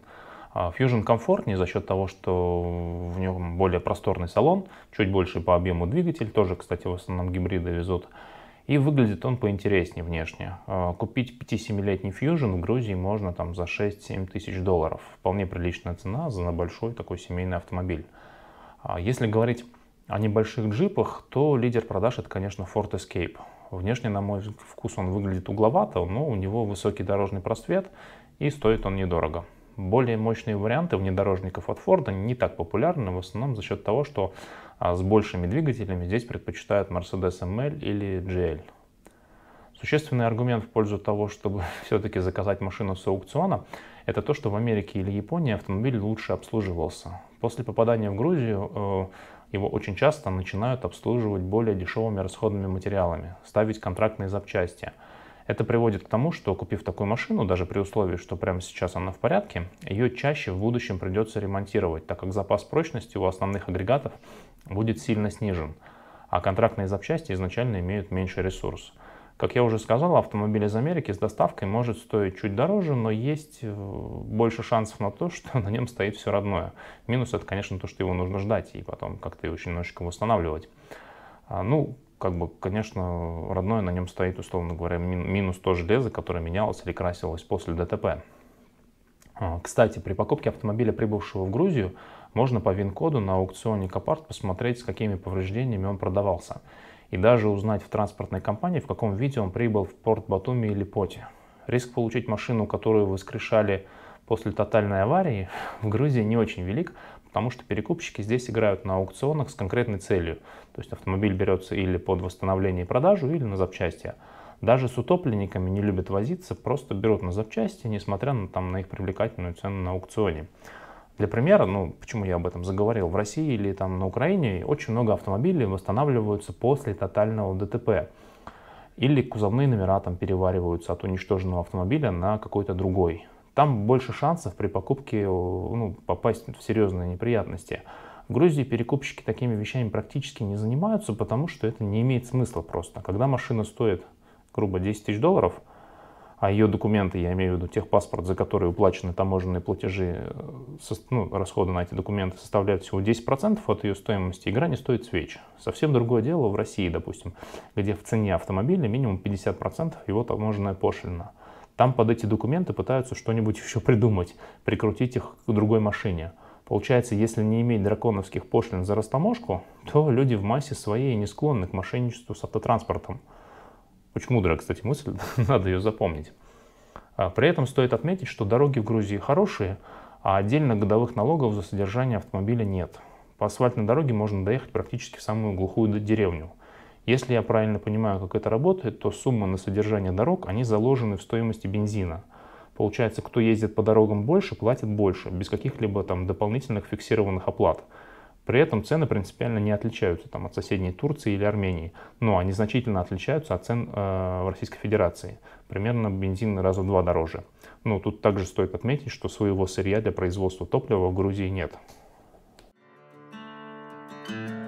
А Fusion комфортнее за счет того, что в нем более просторный салон, чуть больше по объему двигатель, тоже, кстати, в основном гибриды везут. И выглядит он поинтереснее внешне. А купить 5-7-летний Fusion в Грузии можно там за 6-7 тысяч долларов. Вполне приличная цена за большой такой семейный автомобиль. Если говорить о небольших джипах, то лидер продаж это, конечно, Ford Escape. Внешне, на мой вкус, он выглядит угловато, но у него высокий дорожный просвет и стоит он недорого. Более мощные варианты внедорожников от Ford не так популярны, в основном за счет того, что а, с большими двигателями здесь предпочитают Mercedes ML или GL. Существенный аргумент в пользу того, чтобы все-таки заказать машину с аукциона, это то, что в Америке или Японии автомобиль лучше обслуживался. После попадания в Грузию э, его очень часто начинают обслуживать более дешевыми расходными материалами, ставить контрактные запчасти. Это приводит к тому, что купив такую машину, даже при условии, что прямо сейчас она в порядке, ее чаще в будущем придется ремонтировать, так как запас прочности у основных агрегатов будет сильно снижен, а контрактные запчасти изначально имеют меньший ресурс. Как я уже сказал, автомобиль из Америки с доставкой может стоить чуть дороже, но есть э, больше шансов на то, что на нем стоит все родное. Минус это, конечно, то, что его нужно ждать и потом как-то его еще немножечко восстанавливать. А, ну, как бы, конечно, родное на нем стоит, условно говоря, минус то железо, которое менялось или красилось после ДТП. А, кстати, при покупке автомобиля, прибывшего в Грузию, можно по ВИН-коду на аукционе Копарт посмотреть, с какими повреждениями он продавался и даже узнать в транспортной компании, в каком виде он прибыл в порт Батуми или Поти. Риск получить машину, которую воскрешали после тотальной аварии, в Грузии не очень велик, потому что перекупщики здесь играют на аукционах с конкретной целью. То есть автомобиль берется или под восстановление и продажу, или на запчасти. Даже с утопленниками не любят возиться, просто берут на запчасти, несмотря на, там, на их привлекательную цену на аукционе. Для примера, ну, почему я об этом заговорил, в России или там на Украине очень много автомобилей восстанавливаются после тотального ДТП. Или кузовные номера там перевариваются от уничтоженного автомобиля на какой-то другой. Там больше шансов при покупке ну, попасть в серьезные неприятности. В Грузии перекупщики такими вещами практически не занимаются, потому что это не имеет смысла просто. Когда машина стоит, грубо, 10 тысяч долларов – а ее документы, я имею в виду техпаспорт, за который уплачены таможенные платежи, э, ну, расходы на эти документы составляют всего 10% от ее стоимости, игра не стоит свеч. Совсем другое дело в России, допустим, где в цене автомобиля минимум 50% его таможенная пошлина. Там под эти документы пытаются что-нибудь еще придумать, прикрутить их к другой машине. Получается, если не иметь драконовских пошлин за растаможку, то люди в массе своей не склонны к мошенничеству с автотранспортом. Очень мудрая, кстати, мысль, надо ее запомнить. А, при этом стоит отметить, что дороги в Грузии хорошие, а отдельно годовых налогов за содержание автомобиля нет. По асфальтной дороге можно доехать практически в самую глухую деревню. Если я правильно понимаю, как это работает, то сумма на содержание дорог, они заложены в стоимости бензина. Получается, кто ездит по дорогам больше, платит больше, без каких-либо там дополнительных фиксированных оплат – при этом цены принципиально не отличаются там, от соседней Турции или Армении, но они значительно отличаются от цен э, в Российской Федерации. Примерно бензин раза в два дороже. Но ну, тут также стоит отметить, что своего сырья для производства топлива в Грузии нет. thank you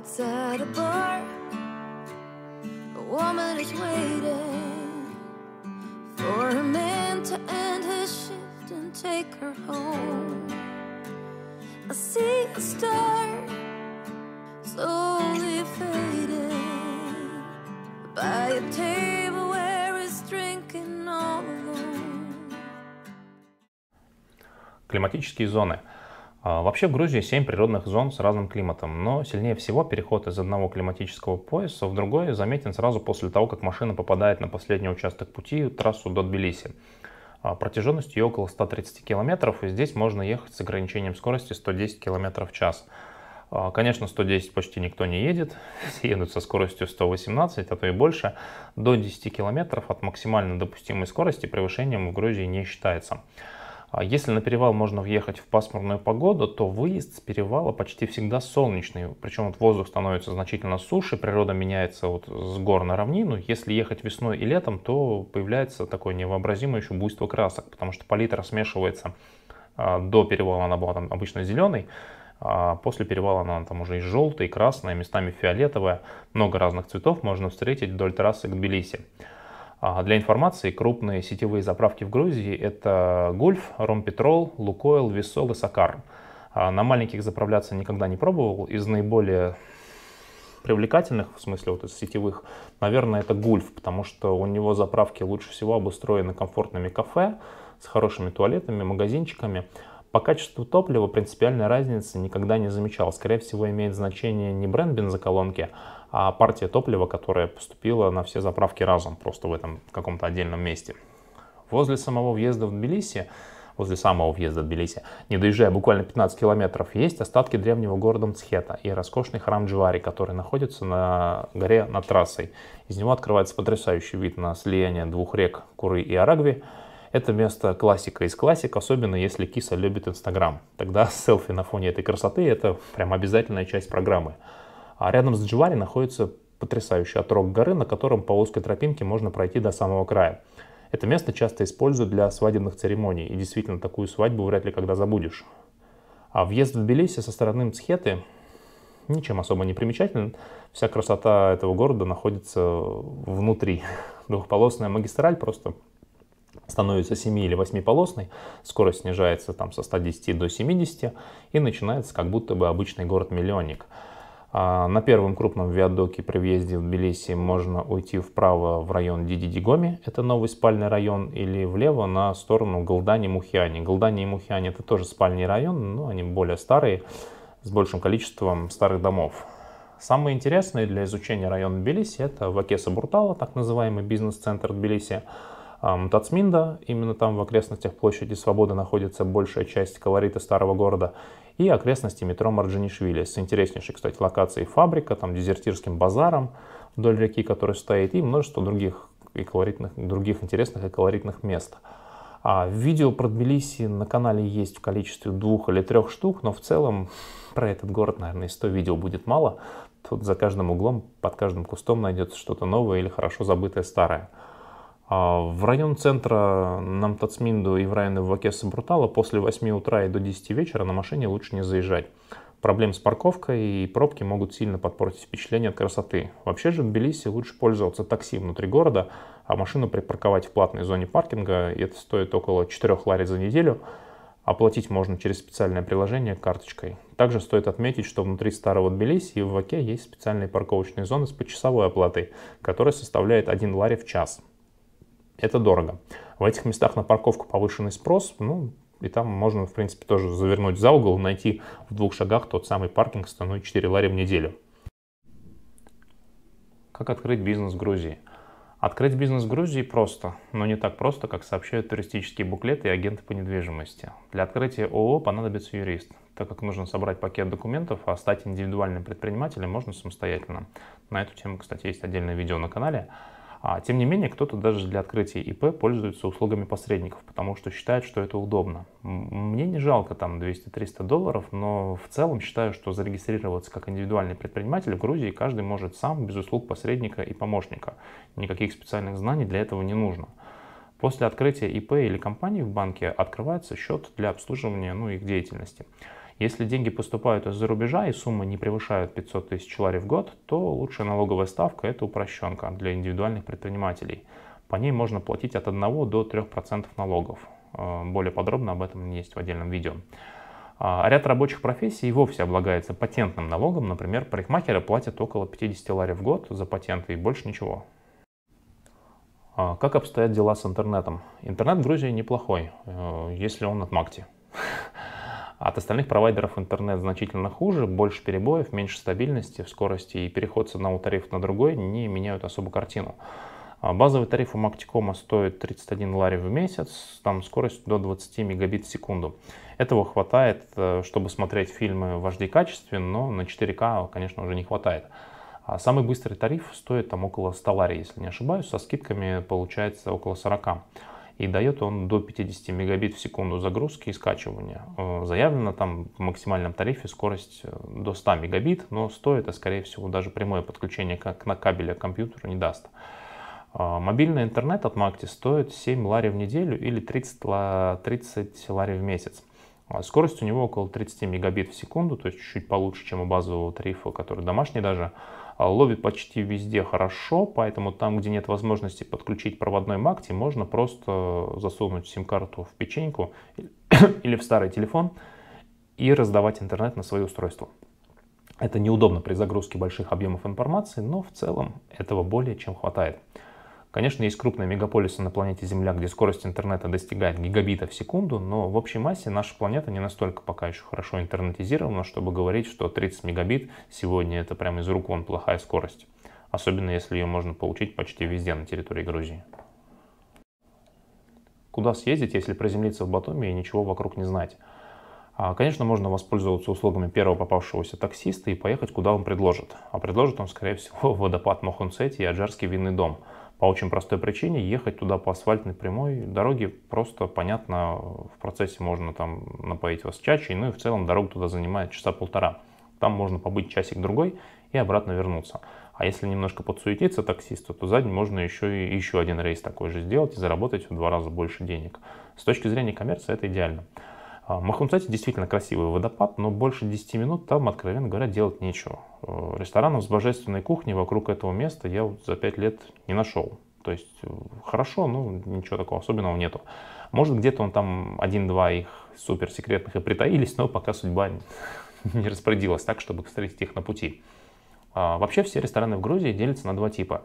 outside a bar. A woman is waiting for a man to end his shift and take her home. I see a star slowly fading by a table where he's drinking all alone. Климатические зоны – А, вообще в Грузии 7 природных зон с разным климатом, но сильнее всего переход из одного климатического пояса в другой заметен сразу после того, как машина попадает на последний участок пути, трассу до Тбилиси. А, Протяженность ее около 130 километров, и здесь можно ехать с ограничением скорости 110 км в час. А, конечно, 110 почти никто не едет, едут со скоростью 118, а то и больше. До 10 километров от максимально допустимой скорости превышением в Грузии не считается. А если на перевал можно въехать в пасмурную погоду, то выезд с перевала почти всегда солнечный. Причем вот воздух становится значительно суше, природа меняется вот с гор на равнину. Если ехать весной и летом, то появляется такое невообразимое еще буйство красок, потому что палитра смешивается. А, до перевала она была там обычно зеленой, а после перевала она там уже и желтая, и красная, местами фиолетовая. Много разных цветов можно встретить вдоль трассы к Тбилиси. А для информации, крупные сетевые заправки в Грузии – это Гульф, Ромпетрол, Лукойл, Весол и Сакар. А на маленьких заправляться никогда не пробовал. Из наиболее привлекательных, в смысле вот из сетевых, наверное, это Гульф, потому что у него заправки лучше всего обустроены комфортными кафе, с хорошими туалетами, магазинчиками. По качеству топлива принципиальной разницы никогда не замечал. Скорее всего, имеет значение не бренд бензоколонки, а партия топлива, которая поступила на все заправки разом, просто в этом каком-то отдельном месте. Возле самого въезда в Тбилиси, возле самого въезда в Тбилиси, не доезжая буквально 15 километров, есть остатки древнего города Мцхета и роскошный храм Джвари, который находится на горе над трассой. Из него открывается потрясающий вид на слияние двух рек Куры и Арагви. Это место классика из классик, особенно если киса любит Инстаграм. Тогда селфи на фоне этой красоты – это прям обязательная часть программы. А рядом с Дживари находится потрясающий отрог горы, на котором по узкой тропинке можно пройти до самого края. Это место часто используют для свадебных церемоний, и действительно такую свадьбу вряд ли когда забудешь. А въезд в Тбилиси со стороны Мцхеты ничем особо не примечателен. Вся красота этого города находится внутри. Двухполосная магистраль просто становится 7 или 8-полосной, скорость снижается там со 110 до 70 и начинается как будто бы обычный город-миллионник – а, на первом крупном виадоке при въезде в Тбилиси можно уйти вправо в район Дидидигоми, это новый спальный район, или влево на сторону Голдани-Мухиани. Голдани-Мухиани это тоже спальный район, но они более старые, с большим количеством старых домов. Самые интересные для изучения район Тбилиси это Вакеса Буртала, так называемый бизнес-центр Тбилиси, Тацминда, именно там в окрестностях площади Свободы находится большая часть колорита старого города, и окрестности метро Марджанишвили с интереснейшей, кстати, локацией фабрика, там дезертирским базаром вдоль реки, который стоит, и множество других, и колоритных, других интересных и колоритных мест. А видео про Тбилиси на канале есть в количестве двух или трех штук, но в целом про этот город, наверное, 100 видео будет мало. Тут за каждым углом, под каждым кустом найдется что-то новое или хорошо забытое старое. А в район центра Намтацминду и в районы Вакеса Брутала после 8 утра и до 10 вечера на машине лучше не заезжать. Проблем с парковкой и пробки могут сильно подпортить впечатление от красоты. Вообще же в Тбилиси лучше пользоваться такси внутри города, а машину припарковать в платной зоне паркинга, и это стоит около 4 лари за неделю. Оплатить можно через специальное приложение карточкой. Также стоит отметить, что внутри старого Тбилиси и в Ваке есть специальные парковочные зоны с почасовой оплатой, которая составляет 1 лари в час это дорого. В этих местах на парковку повышенный спрос, ну, и там можно, в принципе, тоже завернуть за угол, найти в двух шагах тот самый паркинг с ценой 4 лари в неделю. Как открыть бизнес в Грузии? Открыть бизнес в Грузии просто, но не так просто, как сообщают туристические буклеты и агенты по недвижимости. Для открытия ООО понадобится юрист, так как нужно собрать пакет документов, а стать индивидуальным предпринимателем можно самостоятельно. На эту тему, кстати, есть отдельное видео на канале. А, тем не менее, кто-то даже для открытия ИП пользуется услугами посредников, потому что считает, что это удобно. Мне не жалко там 200-300 долларов, но в целом считаю, что зарегистрироваться как индивидуальный предприниматель в Грузии каждый может сам без услуг посредника и помощника. Никаких специальных знаний для этого не нужно. После открытия ИП или компании в банке открывается счет для обслуживания ну, их деятельности. Если деньги поступают из-за рубежа и сумма не превышает 500 тысяч лари в год, то лучшая налоговая ставка – это упрощенка для индивидуальных предпринимателей. По ней можно платить от 1 до 3% налогов. Э, более подробно об этом есть в отдельном видео. А ряд рабочих профессий вовсе облагается патентным налогом. Например, парикмахеры платят около 50 лари в год за патенты и больше ничего. А как обстоят дела с интернетом? Интернет в Грузии неплохой, э, если он от Макти. А от остальных провайдеров интернет значительно хуже, больше перебоев, меньше стабильности в скорости и переход с одного тарифа на другой не меняют особо картину. А базовый тариф у Мактикома стоит 31 лари в месяц, там скорость до 20 мегабит в секунду. Этого хватает, э, чтобы смотреть фильмы в HD качестве, но на 4К, конечно, уже не хватает. А самый быстрый тариф стоит там около 100 лари, если не ошибаюсь, со скидками получается около 40 и дает он до 50 мегабит в секунду загрузки и скачивания. Э, заявлено там в максимальном тарифе скорость э, до 100 мегабит, но стоит, а скорее всего даже прямое подключение как на кабеле к компьютеру не даст. Э, мобильный интернет от Макти стоит 7 лари в неделю или 30, 30 лари в месяц. А скорость у него около 30 мегабит в секунду, то есть чуть получше, чем у базового тарифа, который домашний даже. А ловит почти везде хорошо, поэтому там, где нет возможности подключить проводной MACT, можно просто засунуть сим-карту в печеньку или в старый телефон и раздавать интернет на свое устройство. Это неудобно при загрузке больших объемов информации, но в целом этого более чем хватает. Конечно, есть крупные мегаполисы на планете Земля, где скорость интернета достигает гигабита в секунду, но в общей массе наша планета не настолько пока еще хорошо интернетизирована, чтобы говорить, что 30 мегабит сегодня это прямо из рук вон плохая скорость. Особенно если ее можно получить почти везде на территории Грузии. Куда съездить, если приземлиться в Батуми и ничего вокруг не знать? А, конечно, можно воспользоваться услугами первого попавшегося таксиста и поехать, куда он предложит. А предложит он, скорее всего, водопад Мохунсети и Аджарский винный дом – по очень простой причине ехать туда по асфальтной прямой дороге просто, понятно, в процессе можно там напоить вас чачей, ну и в целом дорога туда занимает часа полтора. Там можно побыть часик-другой и обратно вернуться. А если немножко подсуетиться таксисту, то за можно еще и еще один рейс такой же сделать и заработать в два раза больше денег. С точки зрения коммерции это идеально. А, Махунцете действительно красивый водопад, но больше 10 минут там, откровенно говоря, делать нечего. Э, ресторанов с божественной кухней вокруг этого места я за 5 лет не нашел. То есть э, хорошо, но ничего такого особенного нету. Может, где-то он там один-два их суперсекретных и притаились, но пока судьба не распорядилась так, чтобы встретить их на пути. А, вообще все рестораны в Грузии делятся на два типа.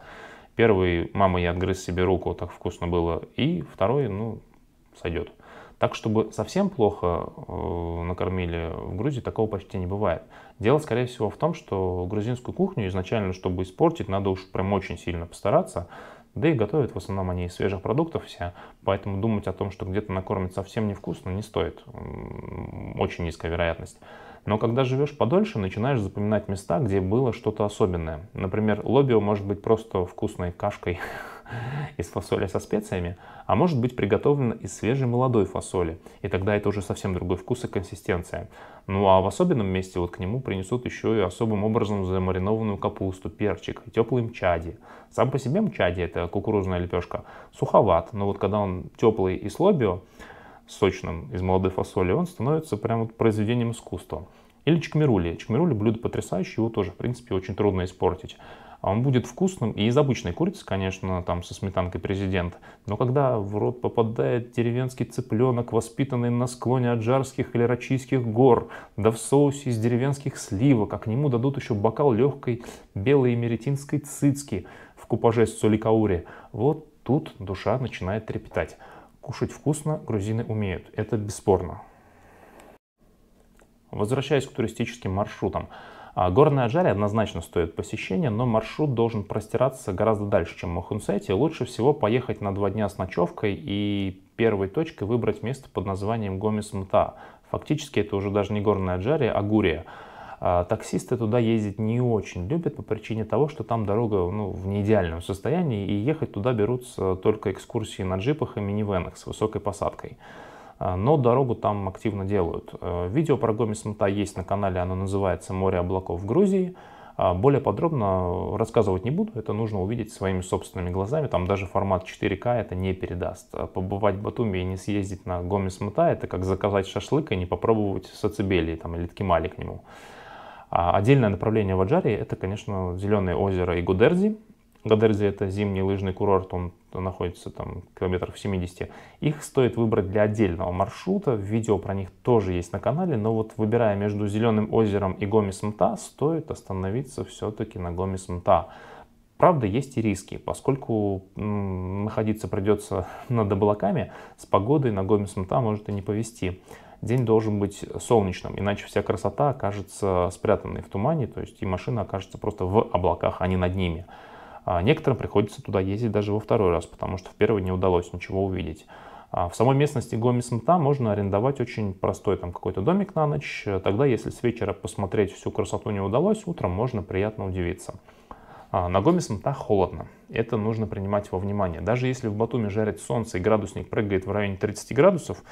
Первый, мама, я отгрыз себе руку, так вкусно было. И второй, ну, сойдет. Так, чтобы совсем плохо э, накормили в Грузии, такого почти не бывает. Дело, скорее всего, в том, что грузинскую кухню изначально, чтобы испортить, надо уж прям очень сильно постараться. Да и готовят в основном они из свежих продуктов все, поэтому думать о том, что где-то накормят совсем невкусно, не стоит. Очень низкая вероятность. Но когда живешь подольше, начинаешь запоминать места, где было что-то особенное. Например, лобио может быть просто вкусной кашкой из фасоли со специями, а может быть приготовлена из свежей молодой фасоли, и тогда это уже совсем другой вкус и консистенция. Ну а в особенном месте вот к нему принесут еще и особым образом замаринованную капусту, перчик, теплый мчади. Сам по себе мчади, это кукурузная лепешка, суховат, но вот когда он теплый и с лобио, сочным из молодой фасоли, он становится прям вот произведением искусства. Или чкмирули, чкмирули блюдо потрясающее, его тоже, в принципе, очень трудно испортить. А он будет вкусным и из обычной курицы, конечно, там со сметанкой президент. Но когда в рот попадает деревенский цыпленок, воспитанный на склоне аджарских или рачийских гор, да в соусе из деревенских сливок, а к нему дадут еще бокал легкой белой меретинской цицки в купаже с цоликаури, вот тут душа начинает трепетать. Кушать вкусно грузины умеют, это бесспорно. Возвращаясь к туристическим маршрутам, а Горная Аджария однозначно стоит посещения, но маршрут должен простираться гораздо дальше, чем Махунсети. Лучше всего поехать на два дня с ночевкой и первой точкой выбрать место под названием Гомес Мта. Фактически это уже даже не Горная Аджария, а Гурия. А, таксисты туда ездить не очень любят по причине того, что там дорога ну, в неидеальном состоянии, и ехать туда берутся только экскурсии на джипах и минивенах с высокой посадкой. А, но дорогу там активно делают. Э, видео про Гомес Мта есть на канале, оно называется «Море облаков в Грузии». А, более подробно рассказывать не буду, это нужно увидеть своими собственными глазами, там даже формат 4К это не передаст. А побывать в Батуми и не съездить на Гомес Мта, это как заказать шашлык и не попробовать сацебели там, или ткемали к нему. отдельное направление в Аджаре это, конечно, Зеленое озеро и Гудерзи, Гадерзи это зимний лыжный курорт, он находится там километров в 70. Их стоит выбрать для отдельного маршрута, видео про них тоже есть на канале, но вот выбирая между Зеленым озером и Гомес Мта, стоит остановиться все-таки на Гомес Мта. Правда, есть и риски, поскольку м, находиться придется над облаками, с погодой на Гомес Мта может и не повезти. День должен быть солнечным, иначе вся красота окажется спрятанной в тумане, то есть и машина окажется просто в облаках, а не над ними. А некоторым приходится туда ездить даже во второй раз, потому что в первый не удалось ничего увидеть. А в самой местности Гомес-Мта можно арендовать очень простой там какой-то домик на ночь. Тогда, если с вечера посмотреть всю красоту не удалось, утром можно приятно удивиться. А на Гомес-Мта холодно. Это нужно принимать во внимание. Даже если в Батуме жарит солнце и градусник прыгает в районе 30 градусов,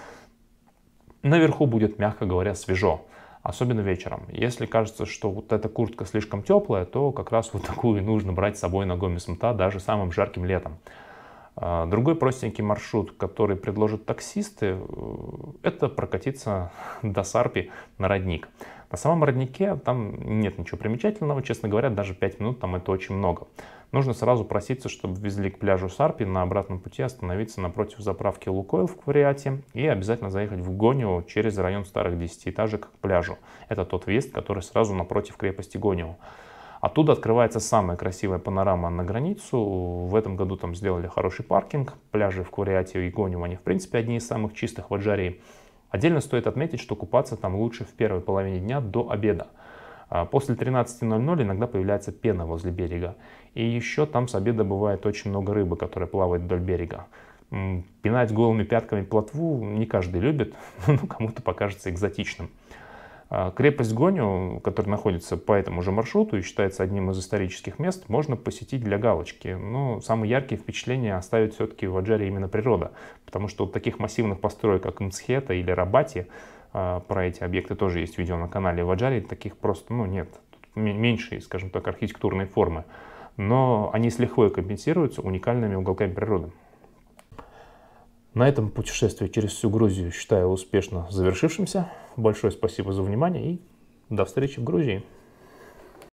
наверху будет, мягко говоря, свежо особенно вечером. Если кажется, что вот эта куртка слишком теплая, то как раз вот такую и нужно брать с собой на Гоме Сумта даже самым жарким летом. А, другой простенький маршрут, который предложат таксисты, э, это прокатиться до Сарпи на родник. На самом роднике там нет ничего примечательного, честно говоря, даже 5 минут там это очень много нужно сразу проситься, чтобы везли к пляжу Сарпи, на обратном пути остановиться напротив заправки Лукойл в Квариате и обязательно заехать в Гонио через район старых десятиэтажек к пляжу. Это тот въезд, который сразу напротив крепости Гонио. Оттуда открывается самая красивая панорама на границу. В этом году там сделали хороший паркинг. Пляжи в Квариате и Гонио, они в принципе одни из самых чистых в Аджарии. Отдельно стоит отметить, что купаться там лучше в первой половине дня до обеда. А, после 13.00 иногда появляется пена возле берега. И еще там с обеда бывает очень много рыбы, которая плавает вдоль берега. Пинать голыми пятками плотву не каждый любит, но кому-то покажется экзотичным. А, крепость Гоню, которая находится по этому же маршруту и считается одним из исторических мест, можно посетить для галочки. Но самые яркие впечатления оставит все-таки в Аджаре именно природа, потому что вот таких массивных построек, как Мцхета или Рабати, а, про эти объекты тоже есть видео на канале в Аджаре, таких просто ну, нет. меньшие, скажем так, архитектурные формы но они с лихвой компенсируются уникальными уголками природы. На этом путешествие через всю Грузию считаю успешно завершившимся. Большое спасибо за внимание и до встречи в Грузии.